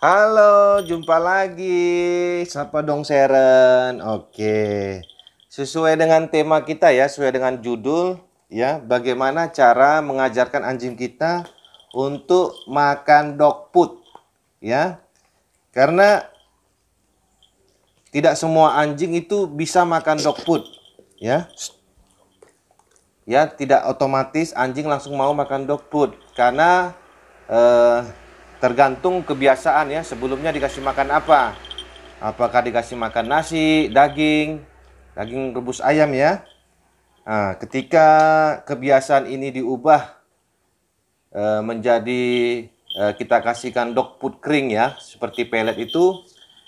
Halo, jumpa lagi. Siapa dong Seren? Oke. Sesuai dengan tema kita ya, sesuai dengan judul ya, bagaimana cara mengajarkan anjing kita untuk makan dog food ya. Karena tidak semua anjing itu bisa makan dog food ya. Ya, tidak otomatis anjing langsung mau makan dog food karena eh, Tergantung kebiasaan ya, sebelumnya dikasih makan apa. Apakah dikasih makan nasi, daging, daging rebus ayam ya. Nah, ketika kebiasaan ini diubah e, menjadi e, kita kasihkan dog food kering ya, seperti pelet itu,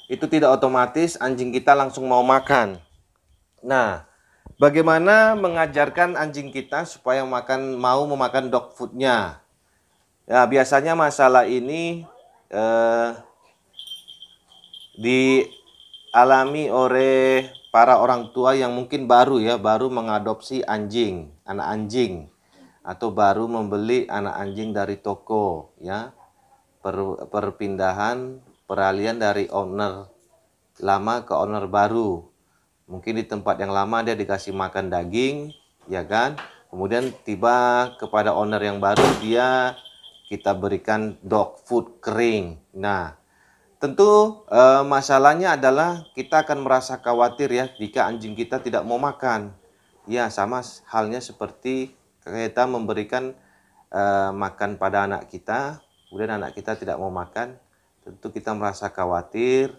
itu tidak otomatis anjing kita langsung mau makan. Nah, bagaimana mengajarkan anjing kita supaya makan mau memakan dog foodnya? Ya, biasanya masalah ini eh, dialami oleh para orang tua yang mungkin baru ya, baru mengadopsi anjing, anak anjing atau baru membeli anak anjing dari toko ya. Per, perpindahan peralihan dari owner lama ke owner baru. Mungkin di tempat yang lama dia dikasih makan daging, ya kan? Kemudian tiba kepada owner yang baru dia kita berikan dog food kering. Nah, tentu e, masalahnya adalah kita akan merasa khawatir ya jika anjing kita tidak mau makan. Ya, sama halnya seperti kita memberikan e, makan pada anak kita, kemudian anak kita tidak mau makan, tentu kita merasa khawatir,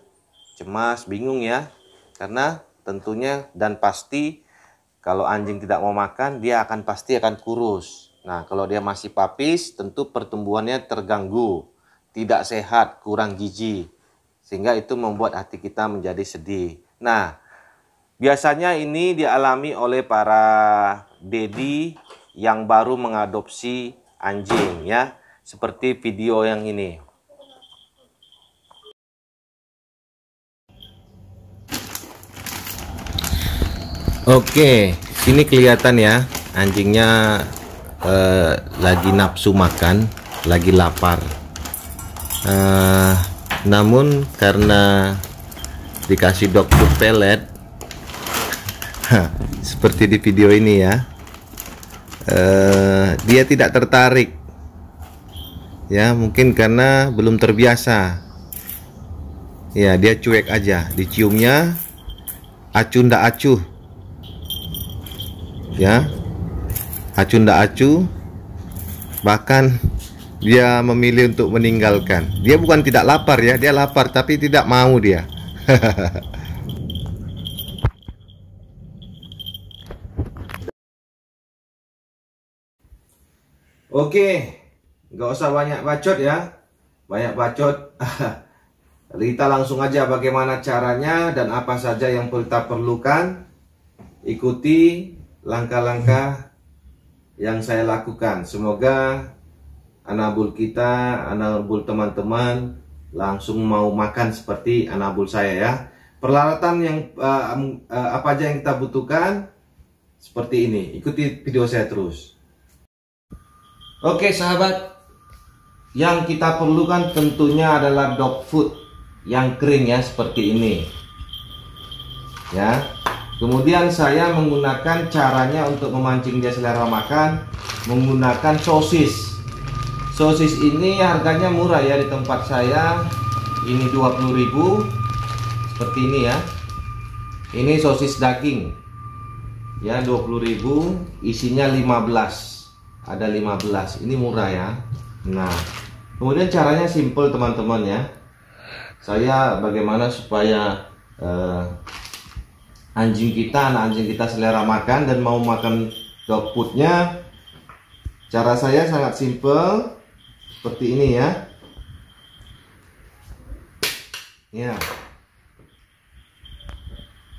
cemas, bingung ya. Karena tentunya dan pasti kalau anjing tidak mau makan, dia akan pasti akan kurus. Nah, kalau dia masih papis, tentu pertumbuhannya terganggu, tidak sehat, kurang gizi, sehingga itu membuat hati kita menjadi sedih. Nah, biasanya ini dialami oleh para dedi yang baru mengadopsi anjing ya, seperti video yang ini. Oke, ini kelihatan ya anjingnya uh, lagi nafsu makan lagi lapar Uh, namun karena dikasih dokter pelet, seperti di video ini ya uh, dia tidak tertarik ya mungkin karena belum terbiasa ya dia cuek aja diciumnya acuh ndak acuh ya acu ndak acu bahkan dia memilih untuk meninggalkan dia bukan tidak lapar ya dia lapar tapi tidak mau dia Oke, nggak usah banyak bacot ya, banyak bacot. Rita langsung aja bagaimana caranya dan apa saja yang kita perlukan. Ikuti langkah-langkah yang saya lakukan. Semoga anabul kita, anabul teman-teman langsung mau makan seperti anabul saya ya. Peralatan yang eh, eh, apa aja yang kita butuhkan seperti ini. Ikuti video saya terus. Oke sahabat, yang kita perlukan tentunya adalah dog food yang kering ya seperti ini. Ya, Kemudian saya menggunakan caranya untuk memancing dia selera makan menggunakan sosis. Sosis ini harganya murah ya di tempat saya. Ini 20.000 seperti ini ya. Ini sosis daging. Ya 20.000, isinya 15. Ada 15. Ini murah ya. Nah, kemudian caranya simple teman-teman ya. Saya bagaimana supaya uh, anjing kita, anak anjing kita selera makan dan mau makan dog foodnya. Cara saya sangat simple, seperti ini ya. Ya.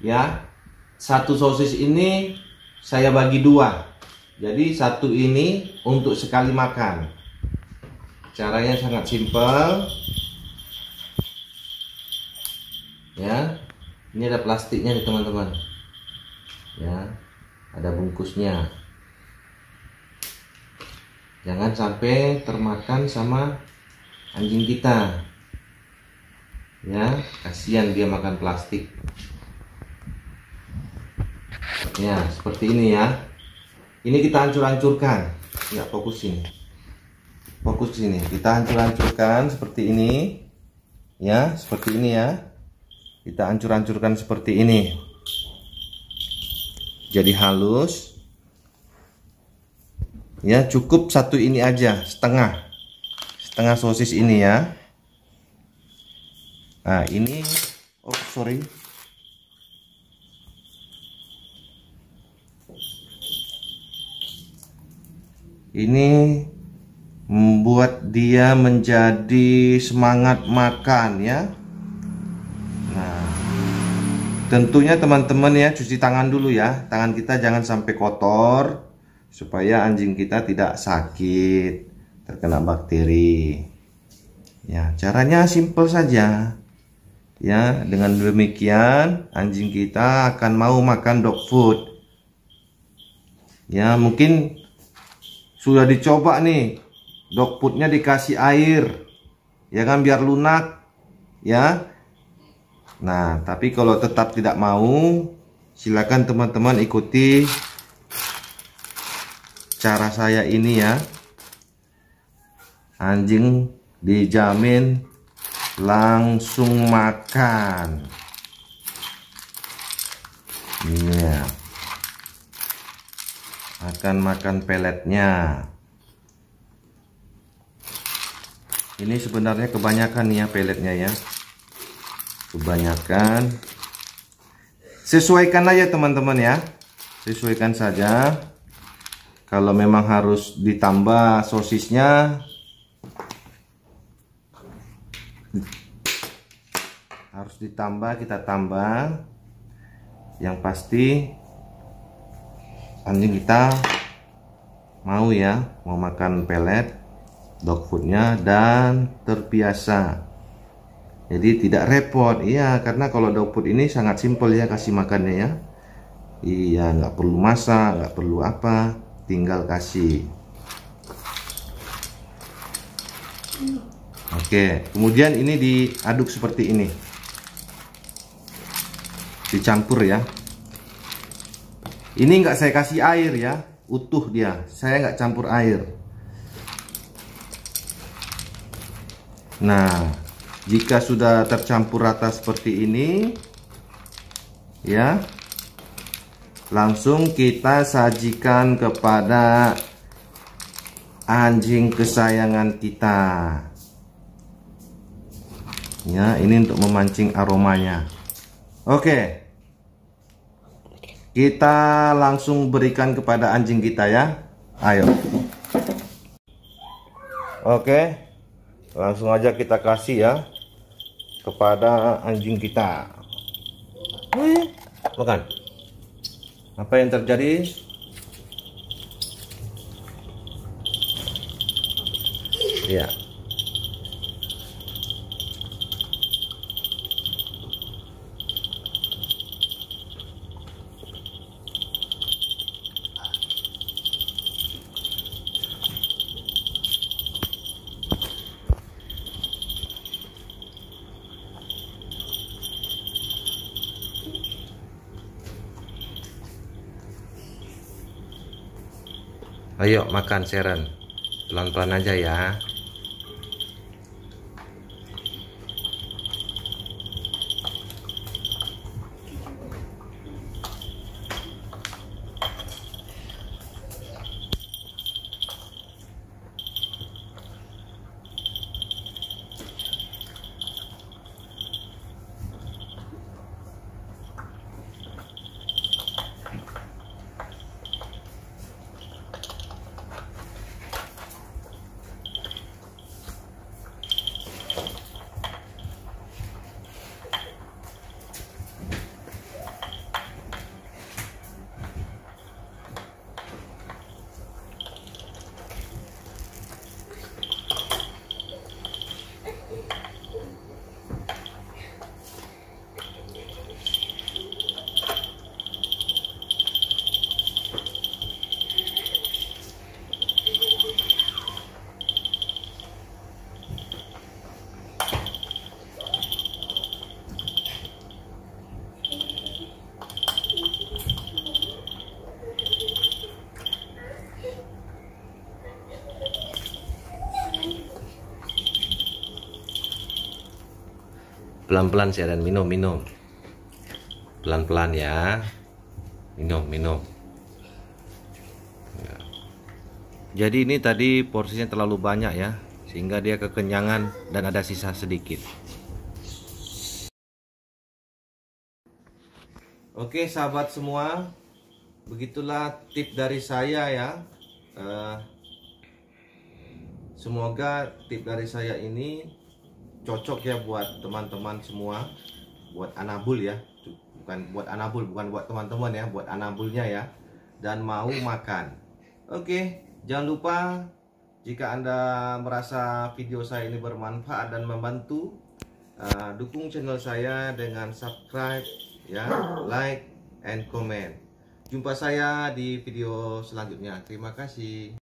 Ya. Satu sosis ini saya bagi dua. Jadi satu ini untuk sekali makan. Caranya sangat simple. Ya ini ada plastiknya nih teman-teman ya ada bungkusnya jangan sampai termakan sama anjing kita ya kasihan dia makan plastik ya seperti ini ya ini kita hancur-hancurkan ya fokus ini. fokus ini. kita hancur-hancurkan seperti ini ya seperti ini ya kita hancur-hancurkan seperti ini jadi halus ya cukup satu ini aja setengah setengah sosis ini ya nah ini oh sorry ini membuat dia menjadi semangat makan ya Tentunya teman-teman ya cuci tangan dulu ya. Tangan kita jangan sampai kotor supaya anjing kita tidak sakit terkena bakteri. Ya, caranya simple saja. Ya, dengan demikian anjing kita akan mau makan dog food. Ya, mungkin sudah dicoba nih dog foodnya dikasih air. Ya kan biar lunak. Ya, Nah, tapi kalau tetap tidak mau, silakan teman-teman ikuti cara saya ini ya. Anjing dijamin langsung makan. Iya. Akan makan peletnya. Ini sebenarnya kebanyakan nih ya peletnya ya kebanyakan sesuaikan aja teman-teman ya sesuaikan saja kalau memang harus ditambah sosisnya harus ditambah kita tambah yang pasti anjing kita mau ya mau makan pelet dog foodnya dan terbiasa jadi tidak repot iya karena kalau dogfood ini sangat simpel ya kasih makannya ya iya nggak perlu masak nggak perlu apa tinggal kasih oke kemudian ini diaduk seperti ini dicampur ya ini nggak saya kasih air ya utuh dia saya nggak campur air nah jika sudah tercampur rata seperti ini ya langsung kita sajikan kepada anjing kesayangan kita ya ini untuk memancing aromanya oke kita langsung berikan kepada anjing kita ya ayo oke langsung aja kita kasih ya kepada anjing kita Wih, makan apa yang terjadi ya yeah. Ayo makan Sharon. Pelan-pelan aja ya. pelan-pelan sih dan minum minum pelan-pelan ya minum minum ya. jadi ini tadi porsinya terlalu banyak ya sehingga dia kekenyangan dan ada sisa sedikit Oke sahabat semua Begitulah tip dari saya ya eh, Semoga tip dari saya ini cocok ya buat teman-teman semua buat anabul ya bukan buat anabul bukan buat teman-teman ya buat anabulnya ya dan mau makan oke jangan lupa jika anda merasa video saya ini bermanfaat dan membantu uh, dukung channel saya dengan subscribe ya like and comment jumpa saya di video selanjutnya terima kasih